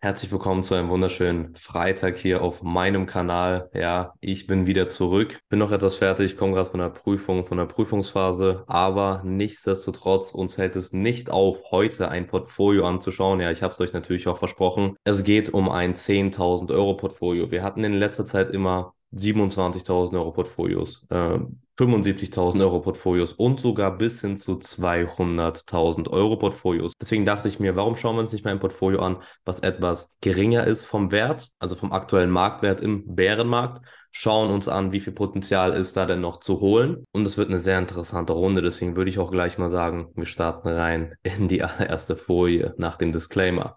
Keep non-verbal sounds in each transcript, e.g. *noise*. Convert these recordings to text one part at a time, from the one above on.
Herzlich willkommen zu einem wunderschönen Freitag hier auf meinem Kanal. Ja, ich bin wieder zurück. Bin noch etwas fertig, komme gerade von der Prüfung, von der Prüfungsphase. Aber nichtsdestotrotz, uns hält es nicht auf, heute ein Portfolio anzuschauen. Ja, ich habe es euch natürlich auch versprochen. Es geht um ein 10.000 Euro Portfolio. Wir hatten in letzter Zeit immer 27.000 Euro Portfolios. Ähm, 75.000 Euro Portfolios und sogar bis hin zu 200.000 Euro Portfolios. Deswegen dachte ich mir, warum schauen wir uns nicht mal ein Portfolio an, was etwas geringer ist vom Wert, also vom aktuellen Marktwert im Bärenmarkt, schauen uns an, wie viel Potenzial ist da denn noch zu holen. Und es wird eine sehr interessante Runde, deswegen würde ich auch gleich mal sagen, wir starten rein in die allererste Folie nach dem Disclaimer.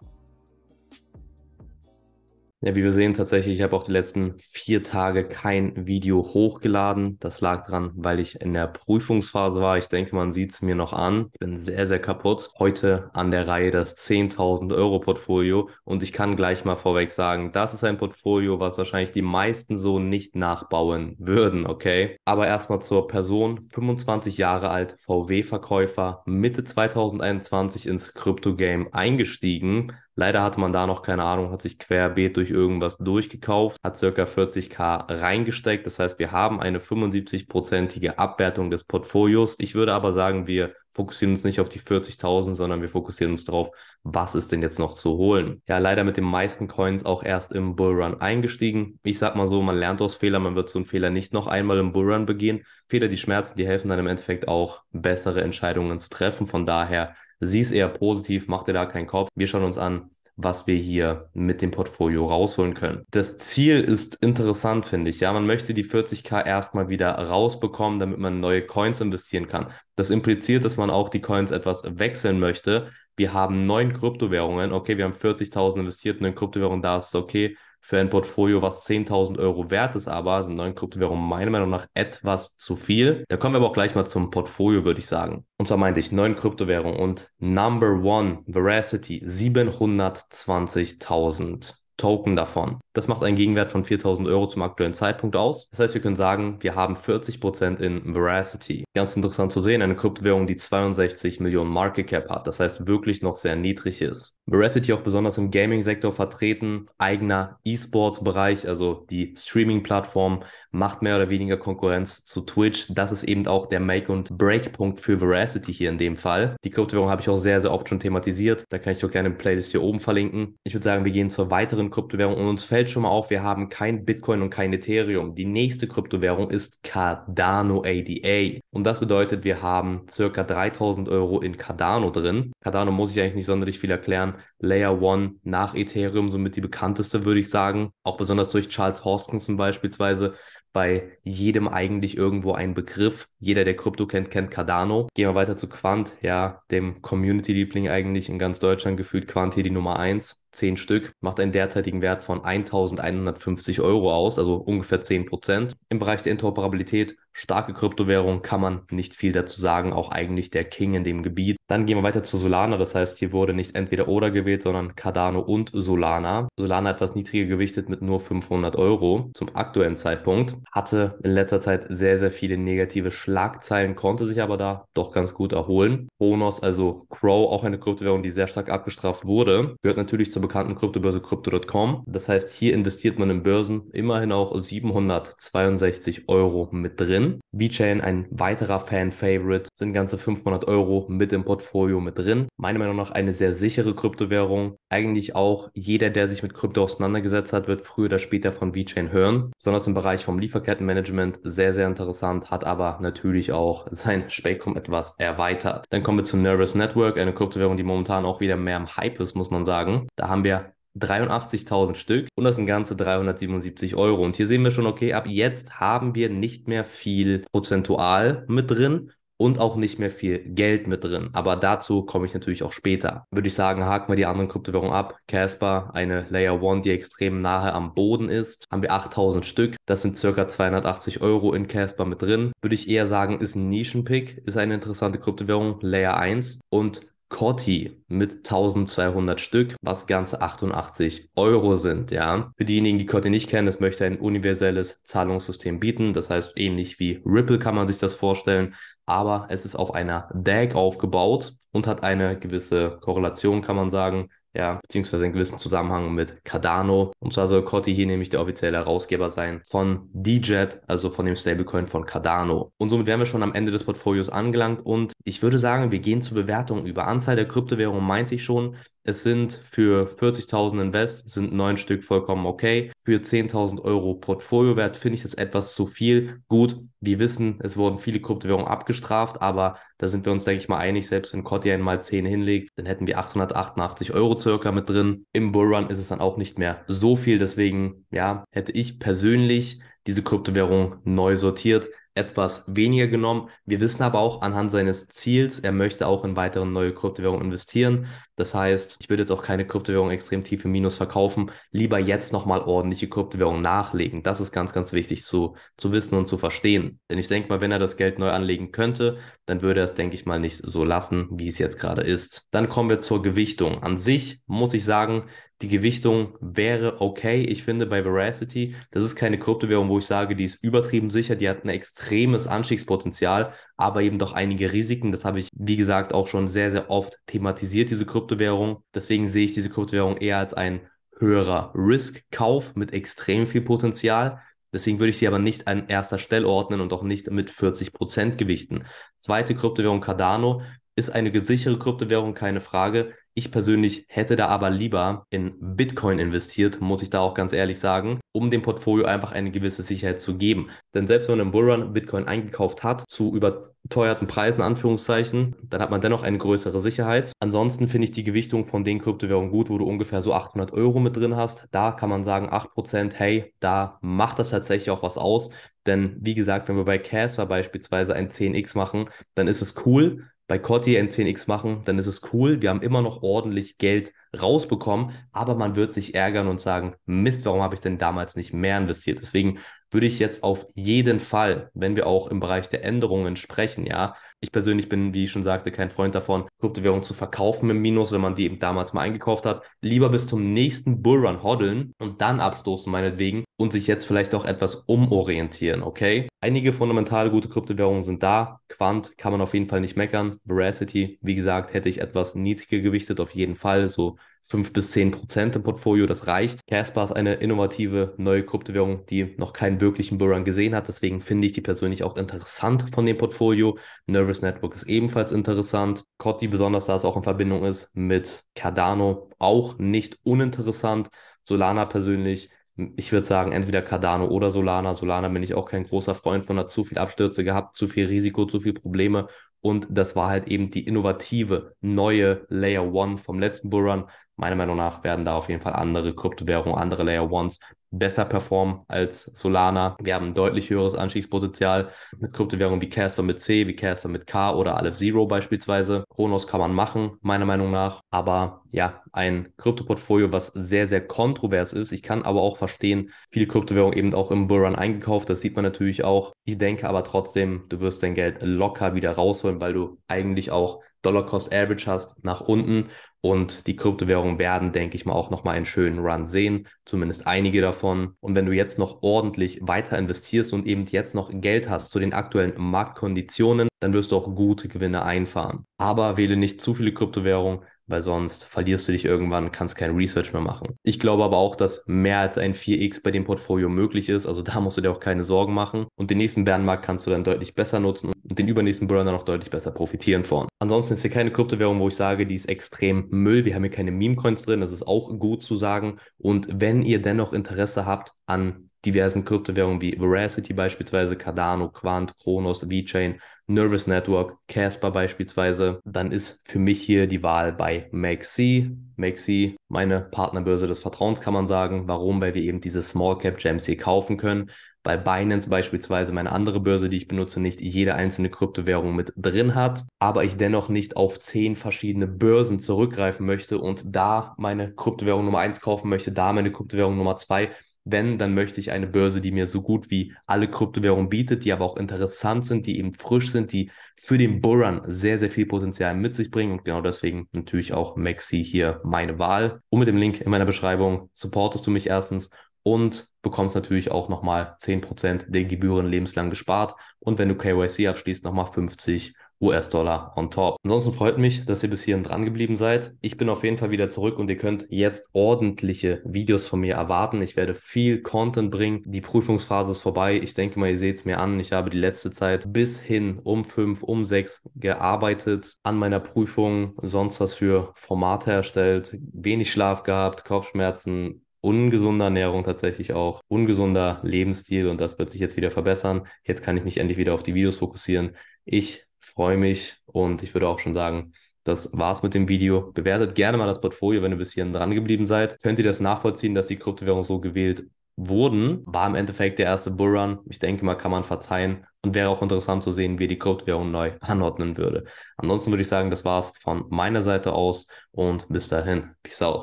Ja, wie wir sehen, tatsächlich, ich habe auch die letzten vier Tage kein Video hochgeladen. Das lag dran, weil ich in der Prüfungsphase war. Ich denke, man sieht es mir noch an. Ich bin sehr, sehr kaputt. Heute an der Reihe das 10.000 Euro Portfolio. Und ich kann gleich mal vorweg sagen, das ist ein Portfolio, was wahrscheinlich die meisten so nicht nachbauen würden, okay? Aber erstmal zur Person. 25 Jahre alt, VW-Verkäufer, Mitte 2021 ins crypto game eingestiegen Leider hatte man da noch keine Ahnung, hat sich querbeet durch irgendwas durchgekauft, hat circa 40k reingesteckt. Das heißt, wir haben eine 75-prozentige Abwertung des Portfolios. Ich würde aber sagen, wir fokussieren uns nicht auf die 40.000, sondern wir fokussieren uns darauf, was ist denn jetzt noch zu holen. Ja, leider mit den meisten Coins auch erst im Bullrun eingestiegen. Ich sag mal so, man lernt aus Fehlern, man wird so einen Fehler nicht noch einmal im Bullrun begehen. Fehler, die schmerzen, die helfen dann im Endeffekt auch, bessere Entscheidungen zu treffen. Von daher Sieh es eher positiv, mach dir da keinen Kopf. Wir schauen uns an, was wir hier mit dem Portfolio rausholen können. Das Ziel ist interessant, finde ich. Ja, man möchte die 40k erstmal wieder rausbekommen, damit man neue Coins investieren kann. Das impliziert, dass man auch die Coins etwas wechseln möchte, wir haben neun Kryptowährungen, okay, wir haben 40.000 investiert in eine Kryptowährung, da ist es okay. Für ein Portfolio, was 10.000 Euro wert ist, aber sind neun Kryptowährungen meiner Meinung nach etwas zu viel. Da kommen wir aber auch gleich mal zum Portfolio, würde ich sagen. Und zwar meinte ich neun Kryptowährungen und Number One Veracity 720.000 Token davon. Das macht einen Gegenwert von 4000 Euro zum aktuellen Zeitpunkt aus. Das heißt, wir können sagen, wir haben 40% Prozent in Veracity. Ganz interessant zu sehen, eine Kryptowährung, die 62 Millionen Market Cap hat, das heißt wirklich noch sehr niedrig ist. Veracity auch besonders im Gaming-Sektor vertreten, eigener E-Sports-Bereich, also die Streaming-Plattform macht mehr oder weniger Konkurrenz zu Twitch. Das ist eben auch der Make- und Break-Punkt für Veracity hier in dem Fall. Die Kryptowährung habe ich auch sehr, sehr oft schon thematisiert. Da kann ich doch gerne eine Playlist hier oben verlinken. Ich würde sagen, wir gehen zur weiteren Kryptowährung und uns fällt fällt schon mal auf, wir haben kein Bitcoin und kein Ethereum. Die nächste Kryptowährung ist Cardano ADA. Und das bedeutet, wir haben circa 3000 Euro in Cardano drin. Cardano muss ich eigentlich nicht sonderlich viel erklären. Layer 1 nach Ethereum, somit die bekannteste, würde ich sagen. Auch besonders durch Charles Hoskinson beispielsweise. Bei jedem eigentlich irgendwo ein Begriff. Jeder, der Krypto kennt, kennt Cardano. Gehen wir weiter zu Quant, ja, dem Community-Liebling eigentlich in ganz Deutschland gefühlt. Quant hier die Nummer 1. 10 Stück, macht einen derzeitigen Wert von 1150 Euro aus, also ungefähr 10 Prozent. Im Bereich der Interoperabilität starke Kryptowährung, kann man nicht viel dazu sagen, auch eigentlich der King in dem Gebiet. Dann gehen wir weiter zu Solana, das heißt, hier wurde nicht entweder oder gewählt, sondern Cardano und Solana. Solana etwas niedriger gewichtet mit nur 500 Euro zum aktuellen Zeitpunkt, hatte in letzter Zeit sehr, sehr viele negative Schlagzeilen, konnte sich aber da doch ganz gut erholen. Bonus, also Crow, auch eine Kryptowährung, die sehr stark abgestraft wurde, gehört natürlich zur bekannten Kryptobörse Crypto.com. Das heißt, hier investiert man in Börsen immerhin auch 762 Euro mit drin drin. VeChain, ein weiterer Fan-Favorite, sind ganze 500 Euro mit im Portfolio mit drin. Meiner Meinung nach eine sehr sichere Kryptowährung. Eigentlich auch jeder, der sich mit Krypto auseinandergesetzt hat, wird früher oder später von VeChain hören. Besonders im Bereich vom Lieferkettenmanagement sehr, sehr interessant, hat aber natürlich auch *laughs* sein Spektrum etwas erweitert. Dann kommen wir zu Nervous Network, eine Kryptowährung, die momentan auch wieder mehr im Hype ist, muss man sagen. Da haben wir 83.000 Stück und das sind ganze 377 Euro. Und hier sehen wir schon, okay, ab jetzt haben wir nicht mehr viel prozentual mit drin und auch nicht mehr viel Geld mit drin. Aber dazu komme ich natürlich auch später. Würde ich sagen, haken wir die anderen Kryptowährungen ab. Casper, eine Layer One, die extrem nahe am Boden ist, haben wir 8000 Stück. Das sind circa 280 Euro in Casper mit drin. Würde ich eher sagen, ist ein Nischenpick, ist eine interessante Kryptowährung, Layer 1. Und Corti mit 1200 Stück, was ganze 88 Euro sind, ja. Für diejenigen, die Corti nicht kennen, es möchte ein universelles Zahlungssystem bieten. Das heißt, ähnlich wie Ripple kann man sich das vorstellen, aber es ist auf einer DAG aufgebaut und hat eine gewisse Korrelation, kann man sagen, ja, beziehungsweise einen gewissen Zusammenhang mit Cardano. Und zwar soll Cotti hier nämlich der offizielle Herausgeber sein von DJet, also von dem Stablecoin von Cardano. Und somit wären wir schon am Ende des Portfolios angelangt und ich würde sagen, wir gehen zur Bewertung über. Anzahl der Kryptowährungen meinte ich schon. Es sind für 40.000 Invest sind neun Stück vollkommen okay. Für 10.000 Euro Portfoliowert finde ich das etwas zu viel. Gut, wir wissen, es wurden viele Kryptowährungen abgestraft, aber da sind wir uns, denke ich mal, einig. Selbst wenn Kotian einmal 10 hinlegt, dann hätten wir 888 Euro circa mit drin. Im Bullrun ist es dann auch nicht mehr so viel. Deswegen, ja, hätte ich persönlich diese Kryptowährung neu sortiert etwas weniger genommen. Wir wissen aber auch anhand seines Ziels, er möchte auch in weitere neue Kryptowährungen investieren. Das heißt, ich würde jetzt auch keine Kryptowährung extrem tief im Minus verkaufen, lieber jetzt nochmal ordentliche Kryptowährungen nachlegen. Das ist ganz, ganz wichtig zu, zu wissen und zu verstehen. Denn ich denke mal, wenn er das Geld neu anlegen könnte, dann würde er es, denke ich mal, nicht so lassen, wie es jetzt gerade ist. Dann kommen wir zur Gewichtung. An sich muss ich sagen, die Gewichtung wäre okay. Ich finde bei Veracity, das ist keine Kryptowährung, wo ich sage, die ist übertrieben sicher, die hat ein extremes Anstiegspotenzial, aber eben doch einige Risiken. Das habe ich, wie gesagt, auch schon sehr, sehr oft thematisiert, diese Kryptowährung. Deswegen sehe ich diese Kryptowährung eher als ein höherer Risk-Kauf mit extrem viel Potenzial. Deswegen würde ich sie aber nicht an erster Stelle ordnen und auch nicht mit 40% gewichten. Zweite Kryptowährung Cardano ist eine sichere Kryptowährung, keine Frage. Ich persönlich hätte da aber lieber in Bitcoin investiert, muss ich da auch ganz ehrlich sagen, um dem Portfolio einfach eine gewisse Sicherheit zu geben. Denn selbst wenn man im Bullrun Bitcoin eingekauft hat, zu überteuerten Preisen, Anführungszeichen, dann hat man dennoch eine größere Sicherheit. Ansonsten finde ich die Gewichtung von den Kryptowährungen gut, wo du ungefähr so 800 Euro mit drin hast. Da kann man sagen, 8%, hey, da macht das tatsächlich auch was aus. Denn wie gesagt, wenn wir bei Casper beispielsweise ein 10x machen, dann ist es cool, bei Cotti N10X machen, dann ist es cool. Wir haben immer noch ordentlich Geld rausbekommen, aber man wird sich ärgern und sagen, Mist, warum habe ich denn damals nicht mehr investiert? Deswegen würde ich jetzt auf jeden Fall, wenn wir auch im Bereich der Änderungen sprechen, ja, ich persönlich bin, wie ich schon sagte, kein Freund davon, Kryptowährungen zu verkaufen im Minus, wenn man die eben damals mal eingekauft hat, lieber bis zum nächsten Bullrun hodeln und dann abstoßen meinetwegen und sich jetzt vielleicht auch etwas umorientieren, okay? Einige fundamentale gute Kryptowährungen sind da, Quant kann man auf jeden Fall nicht meckern, Veracity, wie gesagt, hätte ich etwas niedriger gewichtet, auf jeden Fall, so 5 bis 10 Prozent im Portfolio. Das reicht. Casper ist eine innovative neue Kryptowährung, die noch keinen wirklichen Bullrun gesehen hat. Deswegen finde ich die persönlich auch interessant von dem Portfolio. Nervous Network ist ebenfalls interessant. Kotti besonders, da es auch in Verbindung ist mit Cardano, auch nicht uninteressant. Solana persönlich ich würde sagen, entweder Cardano oder Solana. Solana bin ich auch kein großer Freund von, hat zu viel Abstürze gehabt, zu viel Risiko, zu viel Probleme. Und das war halt eben die innovative, neue Layer One vom letzten Bullrun. Meiner Meinung nach werden da auf jeden Fall andere Kryptowährungen, andere Layer Ones besser performen als Solana. Wir haben ein deutlich höheres Anstiegspotenzial mit Kryptowährungen wie Casper mit C, wie Casper mit K oder Aleph Zero beispielsweise. Kronos kann man machen, meiner Meinung nach. Aber ja, ein Kryptoportfolio, was sehr, sehr kontrovers ist. Ich kann aber auch verstehen, viele Kryptowährungen eben auch im Bullrun eingekauft. Das sieht man natürlich auch. Ich denke aber trotzdem, du wirst dein Geld locker wieder rausholen rausholen, weil du eigentlich auch Dollar Cost Average hast nach unten und die Kryptowährungen werden, denke ich mal, auch nochmal einen schönen Run sehen, zumindest einige davon. Und wenn du jetzt noch ordentlich weiter investierst und eben jetzt noch Geld hast zu den aktuellen Marktkonditionen, dann wirst du auch gute Gewinne einfahren. Aber wähle nicht zu viele Kryptowährungen, weil sonst verlierst du dich irgendwann, kannst kein Research mehr machen. Ich glaube aber auch, dass mehr als ein 4x bei dem Portfolio möglich ist, also da musst du dir auch keine Sorgen machen und den nächsten Bärenmarkt kannst du dann deutlich besser nutzen und den übernächsten Burner noch deutlich besser profitieren von. Ansonsten ist hier keine Kryptowährung, wo ich sage, die ist extrem Müll, wir haben hier keine Meme-Coins drin, das ist auch gut zu sagen und wenn ihr dennoch Interesse habt an diversen Kryptowährungen wie Veracity beispielsweise, Cardano, Quant, Kronos, VeChain, Nervous Network, Casper beispielsweise, dann ist für mich hier die Wahl bei Maxi. Maxi, meine Partnerbörse des Vertrauens kann man sagen. Warum? Weil wir eben diese Small Cap Gems hier kaufen können. Bei Binance beispielsweise, meine andere Börse, die ich benutze, nicht jede einzelne Kryptowährung mit drin hat, aber ich dennoch nicht auf zehn verschiedene Börsen zurückgreifen möchte und da meine Kryptowährung Nummer eins kaufen möchte, da meine Kryptowährung Nummer zwei wenn, dann möchte ich eine Börse, die mir so gut wie alle Kryptowährungen bietet, die aber auch interessant sind, die eben frisch sind, die für den Bullrun sehr, sehr viel Potenzial mit sich bringen. Und genau deswegen natürlich auch Maxi hier meine Wahl. Und mit dem Link in meiner Beschreibung supportest du mich erstens und bekommst natürlich auch nochmal 10% der Gebühren lebenslang gespart. Und wenn du KYC abschließt, nochmal 50 US-Dollar on top. Ansonsten freut mich, dass ihr bis hierhin dran geblieben seid. Ich bin auf jeden Fall wieder zurück und ihr könnt jetzt ordentliche Videos von mir erwarten. Ich werde viel Content bringen. Die Prüfungsphase ist vorbei. Ich denke mal, ihr seht es mir an. Ich habe die letzte Zeit bis hin um fünf, um sechs gearbeitet, an meiner Prüfung, sonst was für Formate erstellt, wenig Schlaf gehabt, Kopfschmerzen, ungesunder Ernährung tatsächlich auch, ungesunder Lebensstil und das wird sich jetzt wieder verbessern. Jetzt kann ich mich endlich wieder auf die Videos fokussieren. Ich freue mich und ich würde auch schon sagen, das war's mit dem Video. Bewertet gerne mal das Portfolio, wenn ihr bis hierhin dran geblieben seid. Könnt ihr das nachvollziehen, dass die Kryptowährungen so gewählt wurden? War im Endeffekt der erste Bullrun. Ich denke mal, kann man verzeihen und wäre auch interessant zu sehen, wie die Kryptowährung neu *laughs* anordnen würde. Ansonsten würde ich sagen, das war's von meiner Seite aus und bis dahin. Peace out.